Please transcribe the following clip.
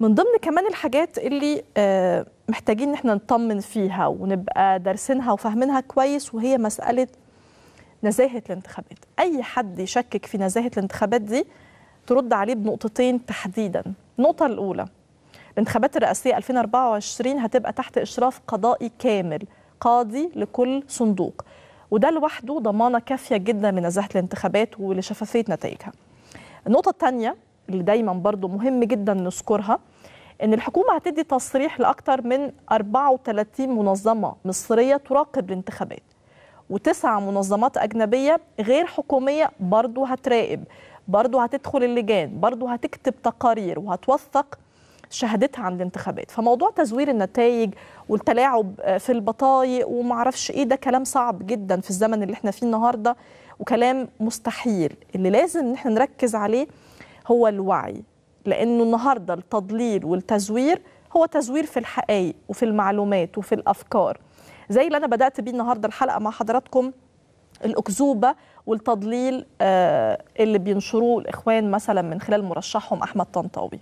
من ضمن كمان الحاجات اللي آه، محتاجين ان احنا نطمن فيها ونبقى دارسينها وفاهمينها كويس وهي مساله نزاهه الانتخابات اي حد يشكك في نزاهه الانتخابات دي ترد عليه بنقطتين تحديدا النقطه الاولى الانتخابات الرئاسيه 2024 هتبقى تحت اشراف قضائي كامل قاضي لكل صندوق وده لوحده ضمانه كافيه جدا من نزاهه الانتخابات ولشفافيه نتائجها النقطه الثانيه اللي دايما برضو مهم جدا نذكرها ان الحكومه هتدي تصريح لاكثر من 34 منظمه مصريه تراقب الانتخابات وتسع منظمات اجنبيه غير حكوميه برضو هتراقب برضو هتدخل اللجان برضو هتكتب تقارير وهتوثق شهادتها عن الانتخابات فموضوع تزوير النتائج والتلاعب في البطايق ومعرفش ايه ده كلام صعب جدا في الزمن اللي احنا فيه النهارده وكلام مستحيل اللي لازم ان احنا نركز عليه هو الوعي لأنه النهاردة التضليل والتزوير هو تزوير في الحقائق وفي المعلومات وفي الأفكار زي اللي أنا بدأت بيه النهاردة الحلقة مع حضراتكم الأكذوبة والتضليل آه، اللي بينشروه الإخوان مثلا من خلال مرشحهم أحمد طنطاوي